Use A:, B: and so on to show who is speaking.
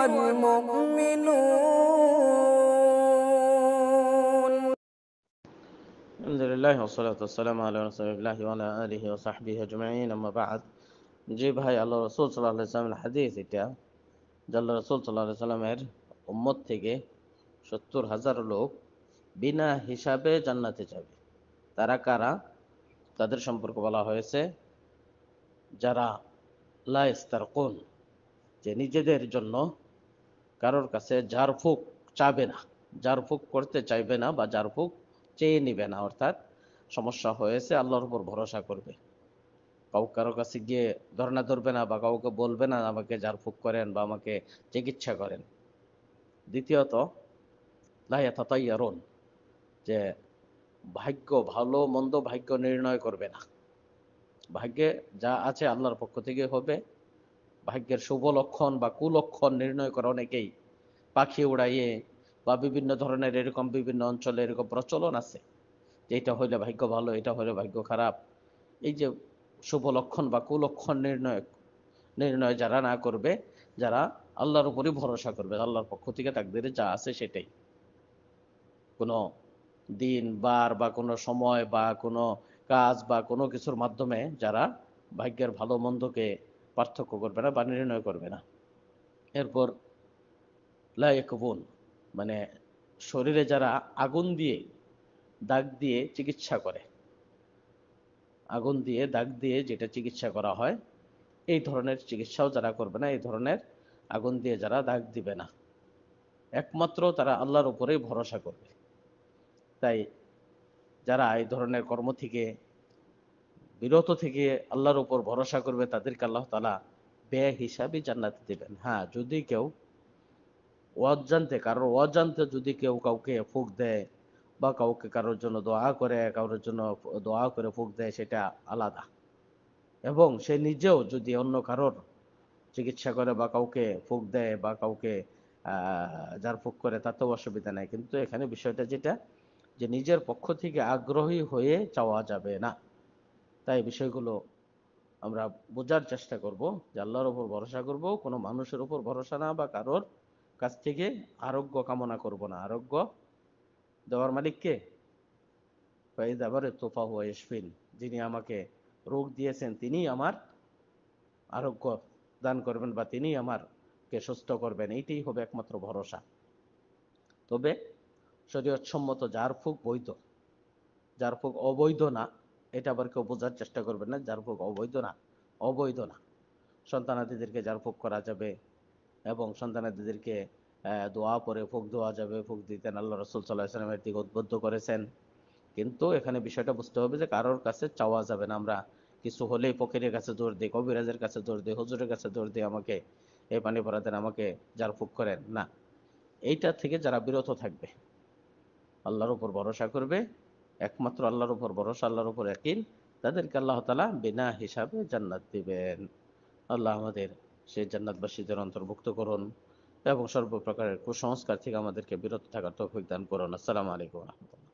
A: ভাই
B: আল্লাহ রসুল সাল্লামের হাদিস এটা যে আল্লাহ রসুল সাল্লাহ সাল্লামের উম্মত থেকে সত্তর হাজার লোক বিনা হিসাবে জান্নাতে যাবে তারা কারা তাদের সম্পর্ক বলা হয়েছে যারা লাইস্তার কোন যে নিজেদের জন্য কারোর কাছে ঝাড়ফুঁক চাবে না ঝাড়ফুঁক করতে চাইবে না বা ঝাড়ফুঁক চেয়ে নিবে না অর্থাৎ সমস্যা হয়েছে আল্লাহর উপর ভরসা করবে কাউ কারোর কাছে গিয়ে ধরনা ধরবে না বা কাউকে বলবে না আমাকে ঝাড়ফুঁক করেন বা আমাকে চিকিৎসা করেন দ্বিতীয়ত লাইয়াতাইয়ারণ যে ভাগ্য ভালো মন্দ ভাগ্য নির্ণয় করবে না ভাগ্যে যা আছে আল্লাহর পক্ষ থেকে হবে ভাগ্যের শুভ লক্ষণ বা কুলক্ষণ নির্ণয় করে অনেকেই পাখি উড়াইয়ে বা বিভিন্ন ধরনের এরকম বিভিন্ন অঞ্চলে এরকম প্রচলন আছে যে এটা হইলে ভাগ্য ভালো এটা হইলে ভাগ্য খারাপ এই যে শুভ লক্ষণ বা কুলক্ষণ নির্ণয় নির্ণয় যারা না করবে যারা আল্লাহর উপরই ভরসা করবে আল্লাহর পক্ষ থেকে তাদের যা আছে সেটাই কোনো দিন বার বা কোনো সময় বা কোনো কাজ বা কোনো কিছুর মাধ্যমে যারা ভাগ্যের ভালো মন্দকে পার্থক্য করবে না বা নির্ণয় করবে না এরপর বোন মানে শরীরে যারা আগুন দিয়ে দাগ দিয়ে চিকিৎসা করে আগুন দিয়ে দাগ দিয়ে যেটা চিকিৎসা করা হয় এই ধরনের চিকিৎসাও যারা করবে না এই ধরনের আগুন দিয়ে যারা দাগ দিবে না একমাত্র তারা আল্লাহর উপরেই ভরসা করবে তাই যারা এই ধরনের কর্ম থেকে বিরত থেকে আল্লাহর ওপর ভরসা করবে তাদেরকে আল্লাহ তালা ব্যয় হিসাবে জান্নাতে দেবেন হ্যাঁ যদি কেউ অজান্তে কারোর অজান্তে যদি কেউ কাউকে ফুক দেয় বা কাউকে কারোর জন্য দোয়া করে কারোর জন্য দোয়া করে ফুক দেয় সেটা আলাদা এবং সে নিজেও যদি অন্য কারোর চিকিৎসা করে বা কাউকে ফুক দেয় বা কাউকে যার ফুক করে তাতেও অসুবিধা নাই কিন্তু এখানে বিষয়টা যেটা যে নিজের পক্ষ থেকে আগ্রহী হয়ে চাওয়া যাবে না তাই বিষয়গুলো আমরা বোঝার চেষ্টা করব যে আল্লাহর ওপর ভরসা করব কোনো মানুষের ওপর ভরসা না বা কারোর কাছ থেকে আরোগ্য কামনা করব না আরোগ্য দেওয়ার মালিককে তোফা হুয়া ইসফিন যিনি আমাকে রোগ দিয়েছেন তিনি আমার আরোগ্য দান করবেন বা তিনি আমারকে সুস্থ করবেন এইটাই হবে একমাত্র ভরসা তবে শরীরসম্মত যার ফুক বৈধ যার ফুক অবৈধ না এটা আবার কেউ বোঝার চেষ্টা করবে না যার ভোগ অবৈধ না অবৈধ না সন্তানাদিদেরকে যার ভোগ করা যাবে এবং সন্তানাদিদেরকে দোয়া পরে ভোগ দেওয়া যাবে ভোগ দিতে আল্লাহ রসুল সাল্লাহামের দিকে উদ্বুদ্ধ করেছেন কিন্তু এখানে বিষয়টা বুঝতে হবে যে কারোর কাছে চাওয়া যাবে না আমরা কিছু হলেই পকেরের কাছে জোর দিই কবিরাজের কাছে জোর দিই হজুরের কাছে জোর দিই আমাকে এই পানি দেন আমাকে যার ফুক করেন না এইটা থেকে যারা বিরত থাকবে আল্লাহর উপর ভরসা করবে একমাত্র আল্লাহর উপর ভরসা আল্লাহর উপর একিল তাদেরকে আল্লাহ তালা বিনা হিসাবে জান্নাত দিবেন আল্লাহ আমাদের সেই জান্নাতবাসীদের অন্তর্ভুক্ত করুন এবং সর্বপ্রকারের কুসংস্কার থেকে আমাদেরকে বিরত থাকার তৌফিক দান করুন
A: আসসালামু আলাইকুম রহমতুল্লাহ